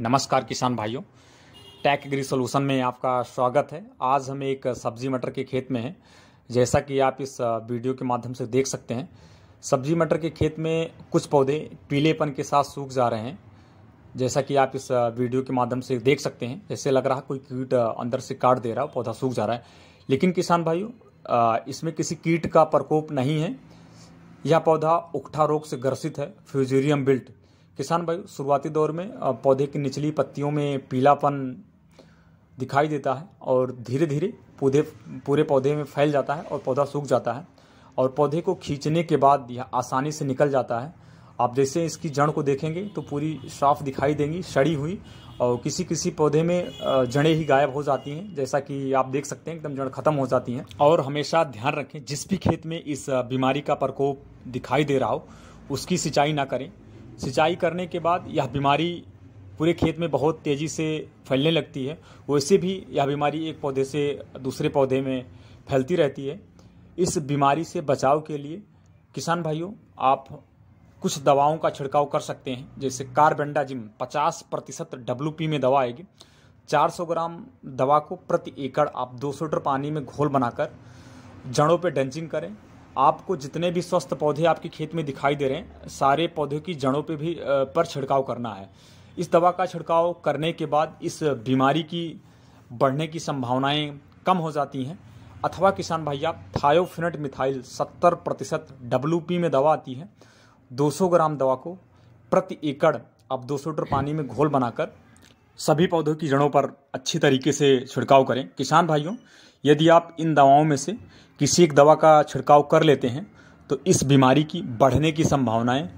नमस्कार किसान भाइयों टैक एग्री सोल्यूशन में आपका स्वागत है आज हम एक सब्जी मटर के खेत में हैं जैसा कि आप इस वीडियो के माध्यम से देख सकते हैं सब्जी मटर के खेत में कुछ पौधे पीलेपन के साथ सूख जा रहे हैं जैसा कि आप इस वीडियो के माध्यम से देख सकते हैं जैसे लग रहा है कोई कीट अंदर से काट दे रहा है पौधा सूख जा रहा है लेकिन किसान भाइयों इसमें किसी कीट का प्रकोप नहीं है यह पौधा उकठा रोग से ग्रसित है फ्यूजेरियम बिल्ट किसान भाई शुरुआती दौर में पौधे की निचली पत्तियों में पीलापन दिखाई देता है और धीरे धीरे पौधे पूरे पौधे में फैल जाता है और पौधा सूख जाता है और पौधे को खींचने के बाद यह आसानी से निकल जाता है आप जैसे इसकी जड़ को देखेंगे तो पूरी साफ दिखाई देंगी सड़ी हुई और किसी किसी पौधे में जड़ें ही गायब हो जाती हैं जैसा कि आप देख सकते हैं एकदम जड़ खत्म हो जाती हैं और हमेशा ध्यान रखें जिस भी खेत में इस बीमारी का प्रकोप दिखाई दे रहा हो उसकी सिंचाई ना करें सिंचाई करने के बाद यह बीमारी पूरे खेत में बहुत तेज़ी से फैलने लगती है वैसे भी यह बीमारी एक पौधे से दूसरे पौधे में फैलती रहती है इस बीमारी से बचाव के लिए किसान भाइयों आप कुछ दवाओं का छिड़काव कर सकते हैं जैसे कार्बेंडाजिम 50 प्रतिशत डब्ल्यू में दवा आएगी 400 ग्राम दवा को प्रति एकड़ आप 200 लीटर पानी में घोल बनाकर जड़ों पर डेंचिंग करें आपको जितने भी स्वस्थ पौधे आपके खेत में दिखाई दे रहे हैं सारे पौधों की जड़ों पे भी पर छिड़काव करना है इस दवा का छिड़काव करने के बाद इस बीमारी की बढ़ने की संभावनाएं कम हो जाती हैं अथवा किसान भैया थायोफिनट मिथाइल 70 प्रतिशत डब्ल्यू में दवा आती है 200 ग्राम दवा को प्रति एकड़ आप 200 लीटर पानी में घोल बनाकर सभी पौधों की जड़ों पर अच्छी तरीके से छिड़काव करें किसान भाइयों यदि आप इन दवाओं में से किसी एक दवा का छिड़काव कर लेते हैं तो इस बीमारी की बढ़ने की संभावनाएं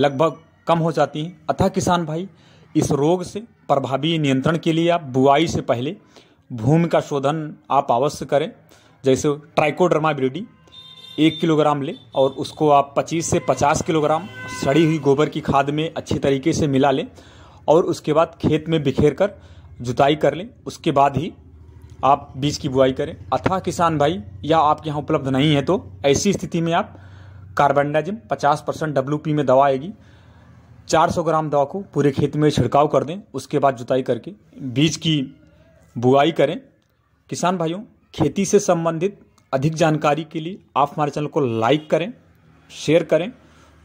लगभग कम हो जाती हैं अतः किसान भाई इस रोग से प्रभावी नियंत्रण के लिए आप बुआई से पहले भूमि का शोधन आप अवश्य करें जैसे ट्राइकोड्रमा ब्रिडी एक किलोग्राम लें और उसको आप 25 से 50 किलोग्राम सड़ी हुई गोबर की खाद में अच्छे तरीके से मिला लें और उसके बाद खेत में बिखेर कर जुताई कर लें उसके बाद ही आप बीज की बुआई करें अथवा किसान भाई या आपके यहाँ उपलब्ध नहीं है तो ऐसी स्थिति में आप डाइजिम 50 परसेंट डब्ल्यू में दवा आएगी 400 ग्राम दवा को पूरे खेत में छिड़काव कर दें उसके बाद जुताई करके बीज की बुआई करें किसान भाइयों खेती से संबंधित अधिक जानकारी के लिए आप हमारे चैनल को लाइक करें शेयर करें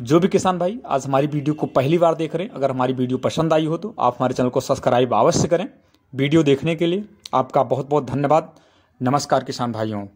जो भी किसान भाई आज हमारी वीडियो को पहली बार देख रहे हैं अगर हमारी वीडियो पसंद आई हो तो आप हमारे चैनल को सब्सक्राइब अवश्य करें वीडियो देखने के लिए आपका बहुत बहुत धन्यवाद नमस्कार किसान भाइयों